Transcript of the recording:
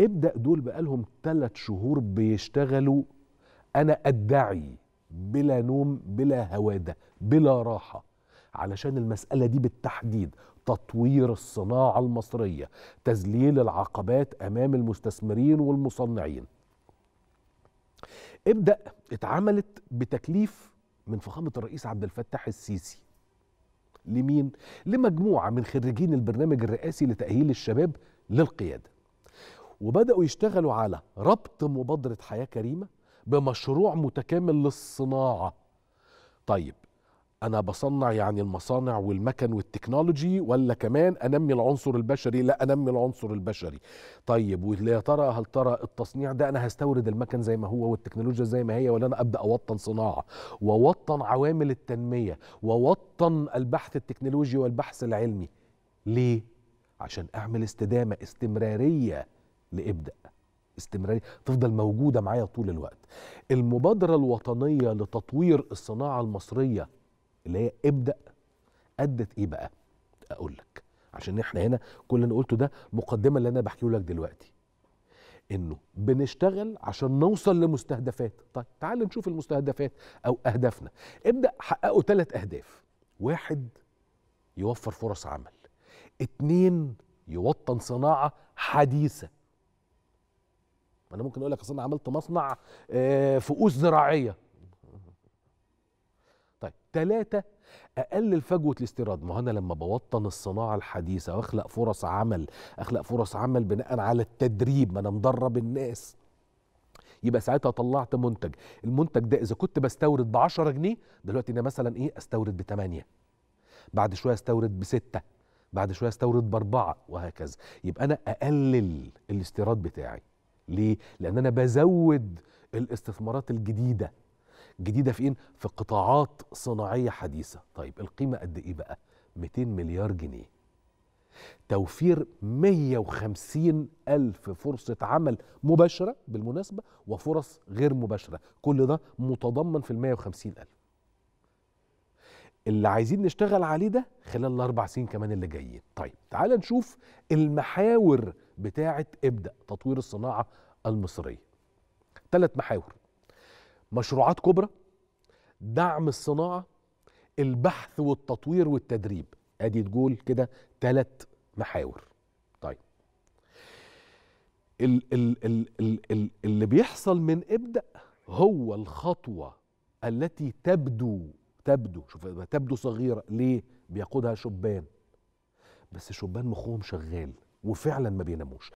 ابدأ دول بقالهم ثلاث شهور بيشتغلوا أنا أدعي بلا نوم بلا هوادة بلا راحة علشان المسألة دي بالتحديد تطوير الصناعة المصرية تذليل العقبات أمام المستثمرين والمصنعين ابدأ اتعملت بتكليف من فخامة الرئيس عبد الفتاح السيسي لمين؟ لمجموعة من خريجين البرنامج الرئاسي لتأهيل الشباب للقيادة وبداوا يشتغلوا على ربط مبادره حياه كريمه بمشروع متكامل للصناعه طيب انا بصنع يعني المصانع والمكن والتكنولوجي ولا كمان انمي العنصر البشري لا انمي العنصر البشري طيب ويا ترى هل ترى التصنيع ده انا هستورد المكن زي ما هو والتكنولوجيا زي ما هي ولا انا ابدا اوطن صناعه واوطن عوامل التنميه واوطن البحث التكنولوجي والبحث العلمي ليه عشان اعمل استدامه استمراريه لابدأ استمرارية تفضل موجودة معايا طول الوقت المبادرة الوطنية لتطوير الصناعة المصرية اللي هي ابدأ أدت إيه بقى أقول لك عشان احنا هنا كل اللي قلته ده مقدمة اللي أنا بحكيه لك دلوقتي انه بنشتغل عشان نوصل لمستهدفات طيب تعال نشوف المستهدفات او اهدافنا ابدا حققوا ثلاث اهداف واحد يوفر فرص عمل اتنين يوطن صناعه حديثه انا ممكن اقول لك اصل انا عملت مصنع آه، فؤوس زراعيه طيب ثلاثة أقلل فجوة الاستيراد ما أنا لما بوطن الصناعة الحديثة وأخلق فرص عمل أخلق فرص عمل بناء على التدريب ما أنا مدرب الناس يبقى ساعتها طلعت منتج المنتج ده إذا كنت بستورد ب 10 جنيه دلوقتي أنا مثلا إيه أستورد ب 8 بعد شوية أستورد ب 6 بعد شوية أستورد بأربعة وهكذا يبقى أنا أقلل الاستيراد بتاعي ليه؟ لأن أنا بزود الاستثمارات الجديدة جديدة في إيه؟ في قطاعات صناعية حديثة طيب القيمة قد إيه بقى؟ 200 مليار جنيه توفير 150 ألف فرصة عمل مباشرة بالمناسبة وفرص غير مباشرة كل ده متضمن في ال 150 ألف اللي عايزين نشتغل عليه ده خلال الأربع سنين كمان اللي جايين طيب تعال نشوف المحاور بتاعه ابدا تطوير الصناعه المصريه ثلاث محاور مشروعات كبرى دعم الصناعه البحث والتطوير والتدريب ادي تقول كده ثلاث محاور طيب ال ال ال ال ال اللي بيحصل من ابدا هو الخطوه التي تبدو تبدو شوف تبدو صغيره ليه بيقودها شبان بس شبان مخهم شغال وفعلا ما بيناموش